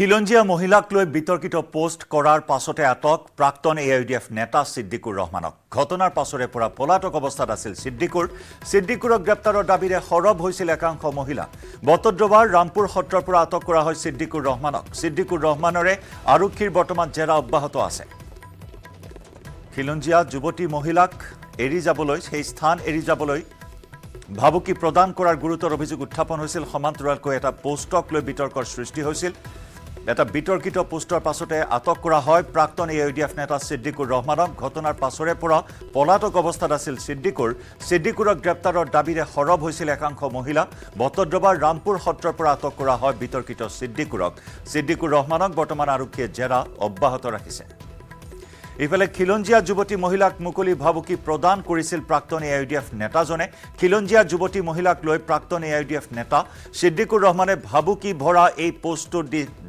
খিলঞ্জীয়া মহিলাক লৈ বিতৰ্কিত পোষ্ট কৰাৰ পাছতে আটক প্ৰাক্তন এ আই ডি এফ নেতা ছিদ্দিকুৰ ৰহমানক ঘটনাৰ পাছৰে পৰা পলাতক অৱস্থাত আছিল ছিদ্দিকুৰ ছিদ্দিকুৰক গ্ৰেপ্তাৰৰ দাবীৰে সৰব হৈছিল একাংশ মহিলা বটদ্ৰৱাৰ ৰামপুৰ সত্ৰৰ পৰা আটক কৰা হয় ছিদ্দিকুৰ ৰহমানক ছিদ্দিকুৰ ৰহমানৰে আৰক্ষীৰ বৰ্তমান জেৰা অব্যাহত আছে খিলঞ্জীয়া যুৱতী মহিলাক এৰি যাবলৈ সেই স্থান এৰি যাবলৈ ভাবুকি প্ৰদান কৰাৰ গুৰুতৰ অভিযোগ উত্থাপন হৈছিল সমান্তৰালকৈ এটা পোষ্টক লৈ বিতৰ্কৰ সৃষ্টি হৈছিল এটা বিতৰ্কিত পোষ্টৰ পাছতে আটক কৰা হয় প্ৰাক্তন এ ডি এফ নেতা ছিদ্দিকুৰ ৰহমানক ঘটনাৰ পাছৰে পৰা পলাতক অৱস্থাত আছিল ছিদ্দিকুৰ সিদ্দিকুৰক গ্ৰেপ্তাৰৰ দাবীৰে সৰব হৈছিল একাংশ মহিলা ভট্টদ্ৰবাৰ ৰামপুৰ সত্ৰৰ পৰা আটক কৰা হয় বিতৰ্কিত সিদ্দিকুৰক সিদ্দিকুৰ ৰহমানক বৰ্তমান আৰক্ষীয়ে জেৰা অব্যাহত ৰাখিছে ইফালে খিলঞ্জীয়া যুৱতী মহিলাক মুকলি ভাবুকি প্ৰদান কৰিছিল প্ৰাক্তন এ আই ডি এফ নেতাজনে খিলঞ্জীয়া যুৱতী মহিলাক লৈ প্ৰাক্তন এ আই ডি এফ নেতা ছিদ্দিকুৰ ৰহমানে ভাবুকি ভৰা এই পোষ্টটো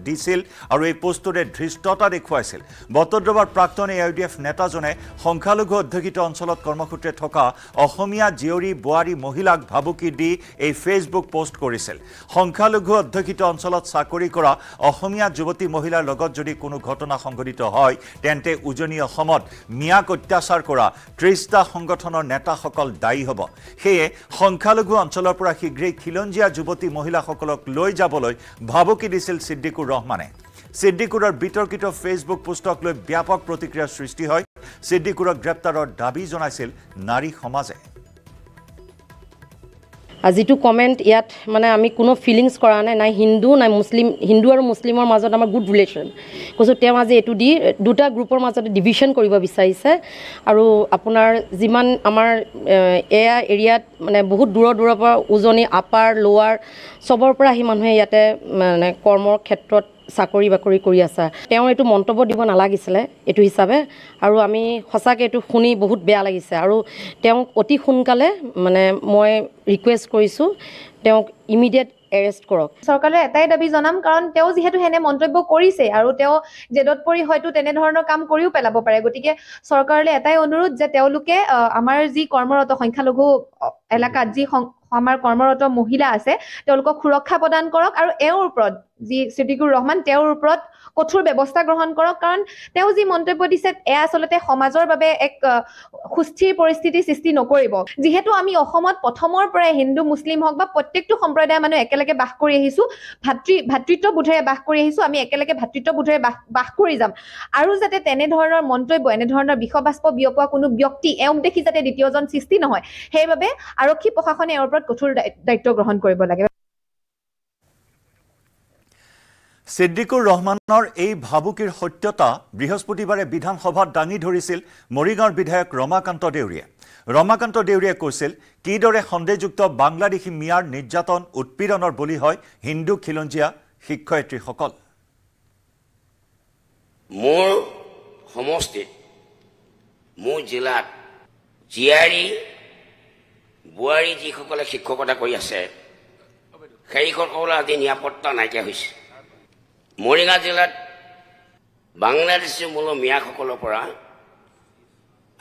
দিছিল আৰু এই পোষ্টটোৰে ধৃষ্টতা দেখুৱাইছিল বটদ্ৰৱাৰ প্ৰাক্তন এ আই ডি এফ নেতাজনে সংখ্যালঘু অধ্যক্ষিত অঞ্চলত কৰ্মসূত্ৰে থকা অসমীয়া জীয়ৰী বোৱাৰী মহিলাক ভাবুকি দি এই ফেচবুক পোষ্ট কৰিছিল সংখ্যালঘু অধ্যক্ষিত অঞ্চলত চাকৰি কৰা অসমীয়া যুৱতী মহিলাৰ লগত যদি কোনো ঘটনা সংঘটিত হয় তেন্তে উজনি অসমত ম্যাক অত্যাচাৰ কৰা ত্ৰিছটা সংগঠনৰ নেতাসকল দায়ী হ'ব সেয়ে সংখ্যালঘু অঞ্চলৰ পৰা শীঘ্ৰেই খিলঞ্জীয়া যুৱতী মহিলাসকলক লৈ যাবলৈ ভাবুকি দিছিল ছিদ্দিকুৰ ৰহমানে ছিদ্দিকুৰৰ বিতৰ্কিত ফেচবুক পোষ্টক লৈ ব্যাপক প্ৰতিক্ৰিয়াৰ সৃষ্টি হয় ছিদ্দিকুৰক গ্ৰেপ্তাৰৰ দাবী জনাইছিল নাৰী সমাজে যিটো কমেণ্ট ইয়াত মানে আমি কোনো ফিলিংছ কৰা নাই নাই হিন্দু নাই মুছলিম হিন্দু আৰু মুছলিমৰ মাজত আমাৰ গুড ৰিলেশ্যন কৈছোঁ তেওঁ আজি এইটো দি দুটা গ্ৰুপৰ মাজত ডিভিশ্যন কৰিব বিচাৰিছে আৰু আপোনাৰ যিমান আমাৰ এয়া এৰিয়াত মানে বহুত দূৰৰ দূৰৰ পৰা উজনি আপাৰ লোৱাৰ চবৰ পৰা আহি মানুহে ইয়াতে মানে কৰ্মৰ ক্ষেত্ৰত চাকৰি বাকৰি কৰি আছা তেওঁ এইটো মন্তব্য দিব নালাগিছিলে এইটো হিচাপে আৰু আমি সঁচাকৈ এইটো শুনি বহুত বেয়া লাগিছে আৰু তেওঁক অতি সোনকালে মানে মই ৰিকুৱেষ্ট কৰিছোঁ তেওঁক ইমিডিয়েট এৰেষ্ট কৰক চৰকাৰলৈ এটাই দাবী জনাম কাৰণ তেওঁ যিহেতু সেনে মন্তব্য কৰিছে আৰু তেওঁ জেদত পৰি হয়তো তেনেধৰণৰ কাম কৰিও পেলাব পাৰে গতিকে চৰকাৰলৈ এটাই অনুৰোধ যে তেওঁলোকে আমাৰ যি কৰ্মৰত সংখ্যালঘু এলেকাত যি আমাৰ কৰ্মৰত মহিলা আছে তেওঁলোকক সুৰক্ষা প্ৰদান কৰক আৰু এওঁৰ ওপৰত যি ছিদিকুৰ ৰহমান তেওঁৰ ওপৰত কঠোৰ ব্যৱস্থা গ্ৰহণ কৰক কাৰণ তেওঁ যি মন্তব্য দিছে এয়া আচলতে সমাজৰ বাবে এক সুস্থিৰ পৰিস্থিতি সৃষ্টি নকৰিব যিহেতু আমি অসমত প্ৰথমৰ পৰাই হিন্দু মুছলিম হওক বা প্ৰত্যেকটো সম্প্ৰদায়ৰ মানুহ একেলগে বাস কৰি আহিছোঁ ভাতৃ বোধেৰে বাস কৰি আহিছোঁ আমি একেলগে ভাতৃত্ব বোধেৰে বাস কৰি যাম আৰু যাতে তেনেধৰণৰ মন্তব্য এনেধৰণৰ বিষবাষ্প বিয়পোৱা কোনো ব্যক্তি এওঁক দেখি যাতে দ্বিতীয়জন সৃষ্টি নহয় সেইবাবে আৰক্ষী প্ৰশাসনে এওঁৰ ওপৰত কঠোৰ দায়িত্ব গ্ৰহণ কৰিব লাগে সিদ্দিকুৰ ৰহমানৰ এই ভাবুকিৰ সত্যতা বৃহস্পতিবাৰে বিধানসভাত দাঙি ধৰিছিল মৰিগাঁৱৰ বিধায়ক ৰমাকান্ত দেউৰিয়া ৰমাকান্ত দেউৰিয়া কৈছিল কিদৰে সন্দেহযুক্ত বাংলাদেশী মিয়াৰ নিৰ্যাতন উৎপীড়নৰ বলি হয় হিন্দু খিলঞ্জীয়া শিক্ষয়িত্ৰীসকল মোৰ সমষ্টিত মোৰ জিলাত জীয়াৰী বোৱাৰী যিসকলে শিক্ষকতা কৰে আছে সেই আজি নিৰাপত্তা নাইকিয়া হৈছে মৰিগাঁও জিলাত বাংলাদেশী মূল মিয়াসকলৰ পৰা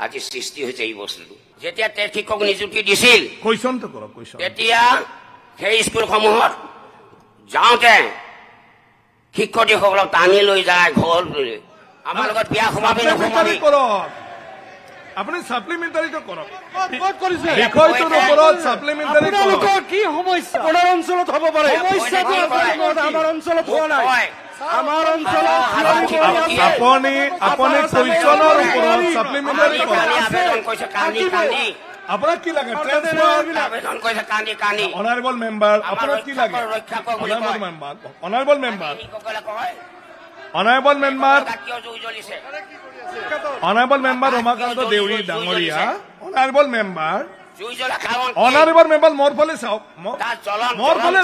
আজি সৃষ্টি হৈছে এই বস্তুটো যেতিয়া তেখেতক নিযুক্তি দিছিল তেতিয়া সেই স্কুলসমূহত যাওঁতে শিক্ষাৰ্থীসকলক টানি লৈ যায় ঘৰ আমাৰ লগত বিয়া সমাপ আপুনি আমাৰ অঞ্চলত আপুনি আপুনি কুৱেশ্যনৰ ওপৰত চাপ্লিমেণ্টাৰী আপোনাক কি লাগে অনাৰেবল মেম্বাৰ আপোনাক কি লাগে honourable member honourable member honourable member honourable member Umakanta Deori ডাঙৰীয়া অনাৰেবল মেম্বাৰ অনাৰিবাৰ মেম্বাৰ মোৰ ফালে চাওক মোৰ ফালে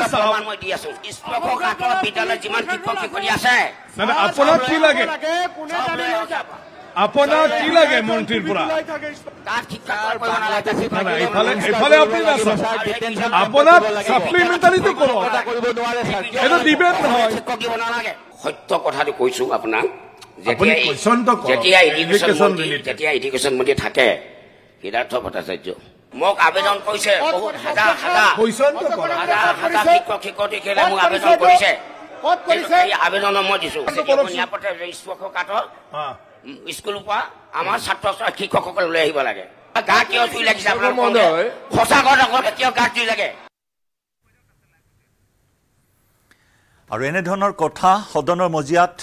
সত্য কথাটো কৈছো আপোনাক মন্ত্ৰী থাকে সিদ্ধাৰ্থ ভট্টাচাৰ্য মোক আবেদন কৰিছে শিক্ষক শিক্ষয় মোক আবেদন কৰিছে আবেদন মই দিছো স্কুলৰ পৰা আমাৰ ছাত্ৰ ছাত্ৰী শিক্ষকসকল ওলাই আহিব লাগে গা কিয় জুই লাগিছে আপোনাৰ সঁচাকৈ নকলে কিয় গা জুই লাগে আৰু এনেধৰণৰ কথা সদনৰ মজিয়াত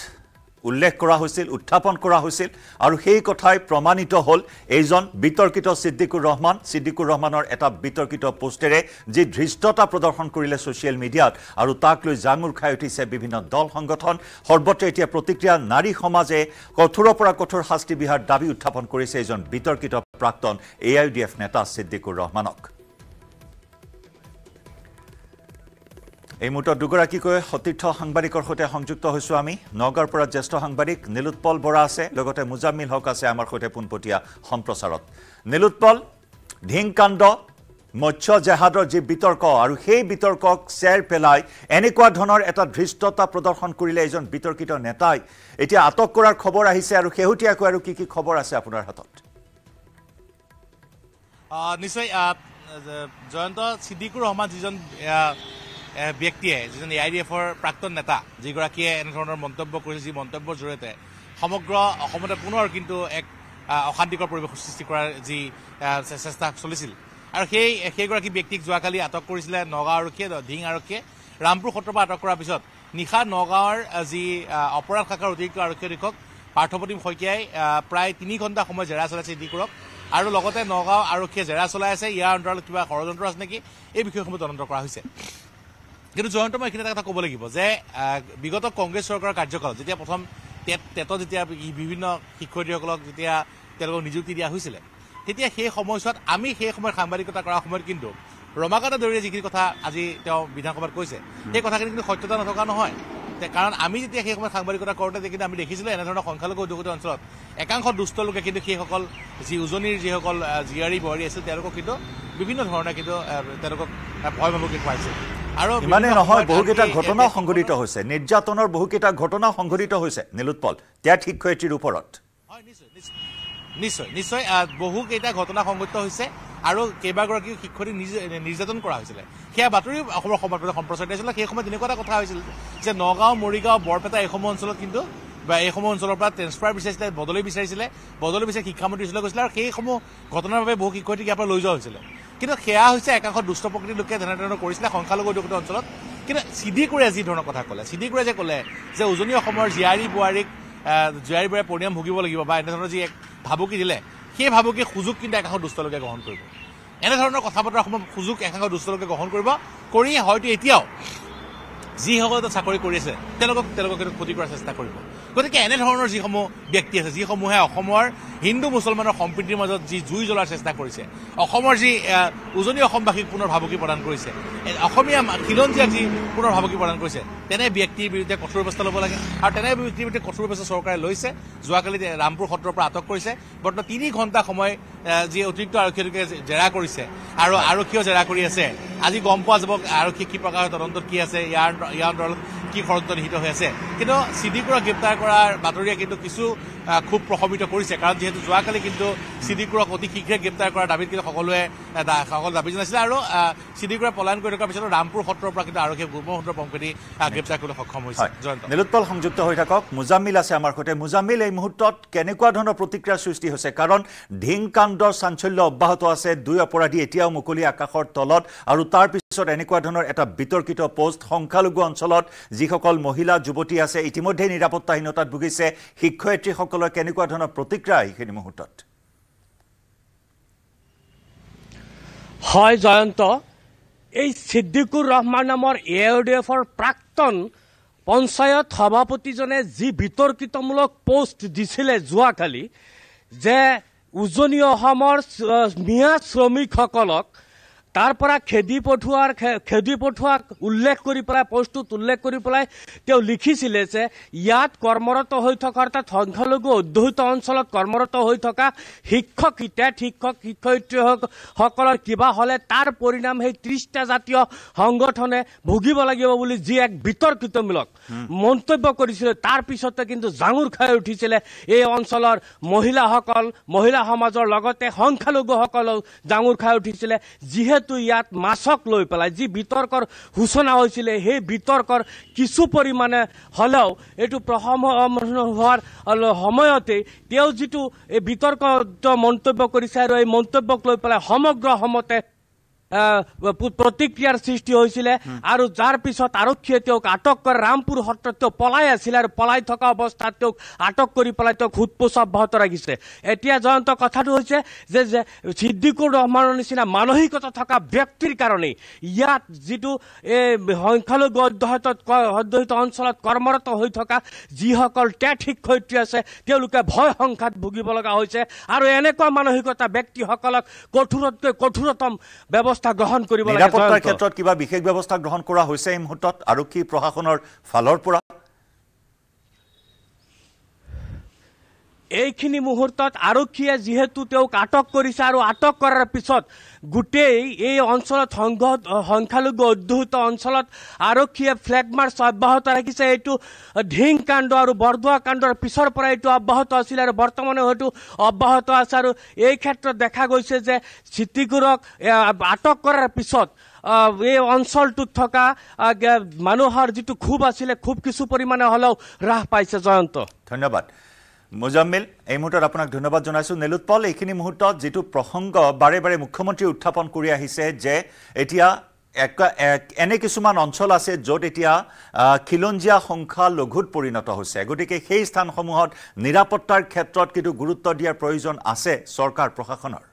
উল্লেখ কৰা হৈছিল উত্থাপন কৰা হৈছিল আৰু সেই কথাই প্ৰমাণিত হ'ল এইজন বিতৰ্কিত ছিদ্দিকুৰ ৰহমান ছিদ্দিকুৰ ৰহমানৰ এটা বিতৰ্কিত পোষ্টেৰে যি ধৃষ্টতা প্ৰদৰ্শন কৰিলে ছ'চিয়েল মিডিয়াত আৰু তাক লৈ জাঙুৰ খাই উঠিছে বিভিন্ন দল সংগঠন সৰ্বত্ৰ এতিয়া প্ৰতিক্ৰিয়া নাৰী সমাজে কঠোৰৰ পৰা কঠোৰ শাস্তি বিহাৰ দাবী উত্থাপন কৰিছে এজন বিতৰ্কিত প্ৰাক্তন এ আই ডি এফ নেতা ছিদ্দিকুৰ ৰহমানক এই মুহূৰ্তত দুগৰাকীকৈ সতীৰ্থ সাংবাদিকৰ সৈতে সংযুক্ত হৈছোঁ আমি নগাঁৱৰ পৰা জ্যেষ্ঠ সাংবাদিক নীলোৎপল বৰা আছে লগতে মুজাম্মিল হক আছে আমাৰ সৈতে পোনপটীয়া সম্প্ৰচাৰত নীলোৎপল ঢিংকাণ্ড মৎস্য জেহাদৰ যি বিতৰ্ক আৰু সেই বিতৰ্কক চেৰ পেলাই এনেকুৱা ধৰণৰ এটা ধৃষ্টতা প্ৰদৰ্শন কৰিলে এজন বিতৰ্কিত নেতাই এতিয়া আটক কৰাৰ খবৰ আহিছে আৰু শেহতীয়াকৈ আৰু কি কি খবৰ আছে আপোনাৰ হাতত নিশ্চয় জয়ন্ত ছিদ্দিকুৰ ৰহমান যিজন ব্যক্তিয়ে যিজন এ আই ডি এফৰ প্ৰাক্তন নেতা যিগৰাকীয়ে এনেধৰণৰ মন্তব্য কৰিছে যি মন্তব্যৰ জৰিয়তে সমগ্ৰ অসমতে পুনৰ কিন্তু এক অশান্তিকৰ পৰিৱেশ সৃষ্টি কৰাৰ যি চেষ্টা চলিছিল আৰু সেই সেইগৰাকী ব্যক্তিক যোৱাকালি আটক কৰিছিলে নগাঁও আৰক্ষীয়ে ঢিং আৰক্ষীয়ে ৰামপুৰ সত্ৰৰ পৰা আটক কৰাৰ পিছত নিশা নগাঁৱৰ যি অপৰাধ শাখাৰ অতিৰিক্ত আৰক্ষী অধীক্ষক পাৰ্থপ্ৰতিম শইকীয়াই প্ৰায় তিনি ঘণ্টা সময় জেৰা চলাইছে ইডিকুৰক আৰু লগতে নগাঁও আৰক্ষীয়ে জেৰা চলাই আছে ইয়াৰ অন্তৰালত কিবা ষড়যন্ত্ৰ আছে নেকি এই বিষয়সমূহ তদন্ত কৰা হৈছে কিন্তু জয়ন্ত মই এইখিনি এটা কথা ক'ব লাগিব যে বিগত কংগ্ৰেছ চৰকাৰৰ কাৰ্যকালত যেতিয়া প্ৰথম টেট টেটত যেতিয়া বিভিন্ন শিক্ষয়িত্ৰীসকলক যেতিয়া তেওঁলোকক নিযুক্তি দিয়া হৈছিলে তেতিয়া সেই সময়ছোৱাত আমি সেই সময়ত সাংবাদিকতা কৰাৰ সময়ত কিন্তু ৰমাকান্ত দেউৰীয়ে যিখিনি কথা আজি তেওঁ বিধানসভাত কৈছে সেই কথাখিনি কিন্তু সত্যতা নথকা নহয় কাৰণ আমি যেতিয়া সেই সময়ত সাংবাদিকতা কৰোঁতে কিন্তু আমি দেখিছিলোঁ এনেধৰণৰ সংখ্যালঘু উদ্যোগ অঞ্চলত একাংশ দুষ্ট লোকে কিন্তু সেইসকল যি উজনিৰ যিসকল জীয়াৰী বোৱাৰী আছিল তেওঁলোকক কিন্তু বিভিন্ন ধৰণে কিন্তু তেওঁলোকক ভয় ভাবুকি খুৱাইছিল আৰু নহয় বহুকেইটা ঘটনা সংঘটিত হৈছে নিৰ্যাতনৰ বহুকেইটা ঘটনা সংঘটিত হৈছে নীলোৎপল তেওঁ ঠিক ক্ষয়ত্ৰীৰ ওপৰত নিশ্চয় নিশ্চয় বহুকেইটা ঘটনা সংঘটিত হৈছে আৰু কেইবাগৰাকীও শিক্ষয়ত্ৰী নিৰ্যাতন কৰা হৈছিলে সেয়া বাতৰি অসমৰ সম্প্ৰচাৰিত হৈছিলে সেই সময়ত এনেকুৱা এটা কথা হৈছিল যে নগাঁও মৰিগাঁও বৰপেটা এইসমূহ অঞ্চলত কিন্তু বা এইসমূহ অঞ্চলৰ পৰা ট্ৰেন্সফাৰ বিচাৰিছিলে বদলি বিচাৰিছিলে বদলি বিচাৰি শিক্ষামন্ত্ৰী ওচৰলৈ গৈছিলে আৰু সেইসমূহ ঘটনাৰ বাবে বহু শিক্ষয়িত্ৰী ইয়াৰ পৰা লৈ যোৱা হৈছিলে কিন্তু সেয়া হৈছে একাংশ দুষ্ট প্ৰকৃতিৰ লোকে তেনেধৰণে কৰিছিলে সংখ্যালঘু অধিকৃত অঞ্চলত কিন্তু চি ডি যি ধৰণৰ কথা ক'লে চি ডি যে ক'লে যে উজনি অসমৰ জীয়াৰী বোৱাৰীক জীয়াৰী বোৱাৰী পৰিণাম ভুগিব লাগিব বা এনেধৰণৰ যি এক ভাবুকি দিলে সেই ভাবুকিৰ সুযোগ কিন্তু একাংশ দুষ্টলোকে গ্ৰহণ কৰিব এনেধৰণৰ কথা বতৰাসমূহ সুযোগ একাংশ দুষ্টলোকে গ্ৰহণ কৰিব কৰি হয়তো এতিয়াও যিসকলে চাকৰি কৰি আছে তেওঁলোকক তেওঁলোকক কিন্তু ক্ষতি কৰাৰ চেষ্টা কৰিব গতিকে এনেধৰণৰ যিসমূহ ব্যক্তি আছে যিসমূহে অসমৰ হিন্দু মুছলমানৰ সম্প্ৰীতিৰ মাজত যি জুই জ্বলাৰ চেষ্টা কৰিছে অসমৰ যি উজনি অসমবাসীক পুনৰ ভাবুকি প্ৰদান কৰিছে অসমীয়া খিলঞ্জীয়াক যি পুনৰ ভাবুকি প্ৰদান কৰিছে তেনে ব্যক্তিৰ বিৰুদ্ধে কঠোৰ ব্যৱস্থা ল'ব লাগে আৰু তেনে ব্যক্তিৰ বিৰুদ্ধে কঠোৰ ব্যৱস্থা চৰকাৰে লৈছে যোৱাকালি ৰামপুৰ সত্ৰৰ পৰা আটক কৰিছে বৰ্তমান তিনি ঘণ্টা সময় যি অতিৰিক্ত আৰক্ষী আৰক্ষীলোকে জেৰা কৰিছে আৰু আৰক্ষীয়েও জেৰা কৰি আছে আজি গম পোৱা যাব আৰক্ষী কি প্ৰকাৰৰ তদন্তত কি আছে ইয়াৰ ইয়াৰ দল কি ষড়যন্ত্ৰ নিহিত হৈ আছে কিন্তু সিদ্দিকুৰক গ্ৰেপ্তাৰ কৰাৰ বাতৰিয়ে কিন্তু কিছু খুব প্ৰশমিত কৰিছে কাৰণ যিহেতু যোৱাকালি কিন্তু সিদ্দিকুৰক অতি শীঘ্ৰে গ্ৰেপ্তাৰ কৰাৰ দাবীত কিন্তু সকলোৱে সকলো দাবী জনাইছিলে আৰু সিদ্দিকুৰে পলায়ন কৰি থকাৰ পিছত ৰামপুৰ সত্ৰৰ পৰা কিন্তু আৰক্ষী গুৰ্ম সত্ৰ পংকেদি গ্ৰেপ্তাৰ কৰিবলৈ সক্ষম হৈছে জয়ন্ত নীলোৎপল সংযুক্ত হৈ থাকক মুজামিল আছে আমাৰ সৈতে মুজামিল এই মুহূৰ্তত কেনেকুৱা ধৰণৰ প্ৰতিক্ৰিয়াৰ সৃষ্টি হৈছে কাৰণ ঢিং কাণ্ডৰ চাঞ্চল্য অব্যাহত আছে দুই অপৰাধী এতিয়াও মুকলি আকাশৰ তলত আৰু তাৰ পিছত এনেকুৱা ধৰণৰ এটা বিতৰ্কিত পোষ্ট সংখ্যালঘু অঞ্চলত যিসকল মহিলা যুৱতী আছে আছে ইতিমধ্যে নিৰাপত্তাহীনতাত ভুগিছে শিক্ষয়িত্ৰীসকলৰ কেনেকুৱা ধৰণৰ প্ৰতিক্ৰিয়া এইখিনি মুহূৰ্তত হয় জয়ন্ত এই সিদ্দিকুৰ ৰহমান নামৰ এ আৰ ডি এফৰ প্ৰাক্তন পঞ্চায়ত সভাপতিজনে যি বিতৰ্কিতমূলক পষ্ট দিছিলে যোৱাকালি যে উজনি অসমৰ মিয়া শ্ৰমিকসকলক তাৰ পৰা খেদি পঠোৱাৰ খেদি পঠোৱাক উল্লেখ কৰি পেলাই পষ্টটোত উল্লেখ কৰি পেলাই তেওঁ লিখিছিলে যে ইয়াত কৰ্মৰত হৈ থকা অৰ্থাৎ সংখ্যালঘু অধ্যুষিত অঞ্চলত কৰ্মৰত হৈ থকা শিক্ষক হিতাত শিক্ষক শিক্ষয়িত্ৰীসকলৰ কিবা হ'লে তাৰ পৰিণাম সেই ত্ৰিছটা জাতীয় সংগঠনে ভুগিব লাগিব বুলি যি এক বিতৰ্কিতমূলক মন্তব্য কৰিছিলে তাৰ পিছতে কিন্তু জাঙুৰ খাই উঠিছিলে এই অঞ্চলৰ মহিলাসকল মহিলা সমাজৰ লগতে সংখ্যালঘুসকলেও জাঙুৰ খাই উঠিছিলে যিহেতু যিহেতু ইয়াত মাছক লৈ পেলাই যি বিতৰ্কৰ সূচনা হৈছিলে সেই বিতৰ্কৰ কিছু পৰিমাণে হ'লেও এইটো প্ৰসম হোৱাৰ সময়তে তেওঁ যিটো এই বিতৰ্ক মন্তব্য কৰিছে আৰু এই মন্তব্যক লৈ পেলাই সমগ্ৰ অসমতে প্ৰতিক্ৰিয়াৰ সৃষ্টি হৈছিলে আৰু যাৰ পিছত আৰক্ষীয়ে তেওঁক আটক কৰে ৰামপুৰ সত্ৰত তেওঁ পলাই আছিলে আৰু পলাই থকা অৱস্থাত তেওঁক আটক কৰি পেলাই তেওঁক সোধপোছ অব্যাহত ৰাখিছে এতিয়া জয়ন্ত কথাটো হৈছে যে যে সিদ্দিকুৰ ৰহমানৰ নিচিনা মানসিকতা থকা ব্যক্তিৰ কাৰণেই ইয়াত যিটো এই সংখ্যালঘু অধ্যহত অধ্যয়িত অঞ্চলত কৰ্মৰত হৈ থকা যিসকল টেট শিক্ষয়িত্ৰী আছে তেওঁলোকে ভয় সংখ্যাত ভুগিব লগা হৈছে আৰু এনেকুৱা মানসিকতা ব্যক্তিসকলক কঠোৰতকৈ কঠোৰতম ব্যৱস্থা ব্যৱস্থা গ্ৰহণ কৰিব লাগে নিৰাপত্তাৰ ক্ষেত্ৰত কিবা বিশেষ ব্যৱস্থা গ্ৰহণ কৰা হৈছে এই মুহূৰ্তত আৰক্ষী প্ৰশাসনৰ ফালৰ পৰা এইখিনি মুহূৰ্তত আৰক্ষীয়ে যিহেতু তেওঁক আটক কৰিছে আৰু আটক কৰাৰ পিছত গোটেই এই অঞ্চলত সংঘ সংখ্যালঘু অধ্যুষিত অঞ্চলত আৰক্ষীয়ে ফ্লেগ মাৰ্চ অব্যাহত ৰাখিছে এইটো ঢিং কাণ্ড আৰু বৰদোৱা কাণ্ডৰ পিছৰ পৰা এইটো অব্যাহত আছিল আৰু বৰ্তমানেও হয়তো অব্যাহত আছে আৰু এই ক্ষেত্ৰত দেখা গৈছে যে চিটিগুৰক আটক কৰাৰ পিছত এই অঞ্চলটোত থকা মানুহৰ যিটো ক্ষোভ আছিলে ক্ষোভ কিছু পৰিমাণে হ'লেও হ্ৰাস পাইছে জয়ন্ত ধন্যবাদ মুজাম্মিল এই মুহূৰ্তত আপোনাক ধন্যবাদ জনাইছোঁ নীলোৎপল এইখিনি মুহূৰ্তত যিটো প্ৰসংগ বাৰে বাৰে মুখ্যমন্ত্ৰীয়ে উত্থাপন কৰি আহিছে যে এতিয়া এক এনে কিছুমান অঞ্চল আছে য'ত এতিয়া খিলঞ্জীয়া সংখ্যা লঘুত পৰিণত হৈছে গতিকে সেই স্থানসমূহত নিৰাপত্তাৰ ক্ষেত্ৰত কিন্তু গুৰুত্ব দিয়াৰ প্ৰয়োজন আছে চৰকাৰ প্ৰশাসনৰ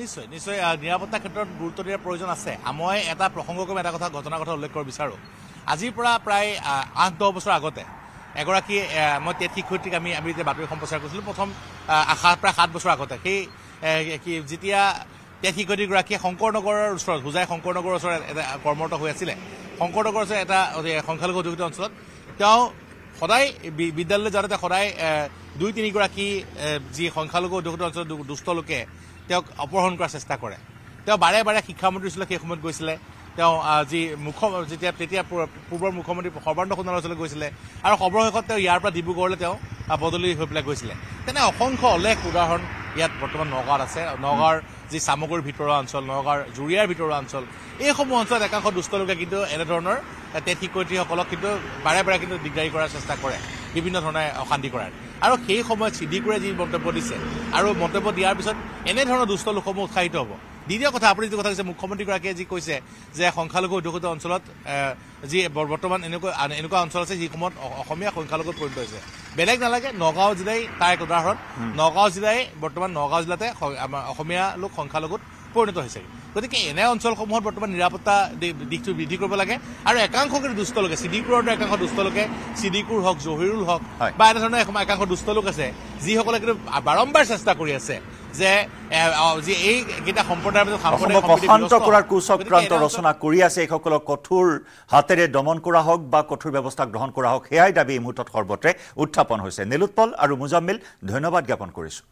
নিশ্চয় নিশ্চয় নিৰাপত্তাৰ ক্ষেত্ৰত গুৰুত্ব দিয়াৰ প্ৰয়োজন আছে মই এটা প্ৰসংগক্ৰমে এটা কথা ঘটনাৰ কথা উল্লেখ কৰিব বিচাৰোঁ আজিৰ পৰা প্ৰায় আঠ দহ বছৰ আগতে এগৰাকী মই টেট শিক্ষয়িত্ৰীক আমি আমি যেতিয়া বাতৰি সম্প্ৰচাৰ কৰিছিলোঁ প্ৰথম আশা প্ৰায় সাত বছৰ আগতে সেই কি যেতিয়া টেট শিক্ষয়িত্ৰীগৰাকীয়ে শংকৰনগৰৰ ওচৰত হোজাই শংকৰনগৰৰ ওচৰত এটা কৰ্মৰত হৈ আছিলে শংকৰনগৰৰ ওচৰত এটা সংখ্যালঘু অধিকৃত অঞ্চলত তেওঁ সদায় বিদ্যালয়লৈ যাওঁতে সদায় দুই তিনিগৰাকী যি সংখ্যালঘু অধিকৃত অঞ্চলত দুষ্ট লোকে তেওঁক অপহৰণ কৰাৰ চেষ্টা কৰে তেওঁ বাৰে বাৰে শিক্ষামন্ত্ৰী ওচৰলৈ সেই সময়ত গৈছিলে তেওঁ যি মুখ যেতিয়া তেতিয়া পূৰ্বৰ মুখ্যমন্ত্ৰী সৰ্বানন্দ সোণোৱালৰ ওচৰলৈ গৈছিলে আৰু সৰ্বশেষত তেওঁ ইয়াৰ পৰা ডিব্ৰুগড়লৈ তেওঁ বদলি হৈ পেলাই গৈছিলে তেনে অসংখ্য অলেখ উদাহৰণ ইয়াত বৰ্তমান নগাঁৱত আছে নগাঁৱৰ যি চামগুৰিৰ ভিতৰুৱা অঞ্চল নগাঁৱৰ জুৰিয়াৰ ভিতৰুৱা অঞ্চল এইসমূহ অঞ্চলত একাংশ দুষ্ট লোকে কিন্তু এনেধৰণৰ টেট শিক্ষয়িত্ৰীসকলক কিন্তু বাৰে বাৰে কিন্তু দিগদাৰী কৰাৰ চেষ্টা কৰে বিভিন্ন ধৰণে অশান্তি কৰাৰ আৰু সেই সময়ত চিডিকুৰে যি মন্তব্য দিছে আৰু মন্তব্য দিয়াৰ পিছত এনেধৰণৰ দুষ্ট লোকসমূহ উৎসাহিত হ'ব দ্বিতীয় কথা আপুনি যিটো কথা কৈছে মুখ্যমন্ত্ৰীগৰাকীয়ে যি কৈছে যে সংখ্যালঘু অধ্যুষিত অঞ্চলত যি বৰ্তমান এনেকুৱা এনেকুৱা অঞ্চল আছে যিসমূহত অসমীয়া সংখ্যালঘুত পৰিণত হৈছে বেলেগ নালাগে নগাঁও জিলাই তাৰ এক উদাহৰণ নগাঁও জিলাই বৰ্তমান নগাঁও জিলাতে আমাৰ অসমীয়া লোক সংখ্যালঘুত পৰিণত হৈছে গতিকে এনে অঞ্চলসমূহত বৰ্তমান নিৰাপত্তা দিশটো বৃদ্ধি কৰিব লাগে আৰু একাংশ কিন্তু দুষ্ট লোকে চিডিকুৰৰ দৰে একাংশ দুষ্ট লোকে চিডিকুৰ হওক জহিৰুল হওক বা এনেধৰণৰ একাংশ দুষ্ট লোক আছে যিসকলে কিন্তু বাৰম্বাৰ চেষ্টা কৰি আছে যে যি এইকেইটা সম্প্ৰদায়ৰ কুচক্ৰান্ত ৰচনা কৰি আছে এইসকলক কঠোৰ হাতেৰে দমন কৰা হওক বা কঠোৰ ব্যৱস্থা গ্ৰহণ কৰা হওক সেয়াই দাবী এই মুহূৰ্তত সৰ্বত্ৰে উত্থাপন হৈছে নীলোৎপল আৰু মুজাম্মিল ধন্যবাদ জ্ঞাপন কৰিছোঁ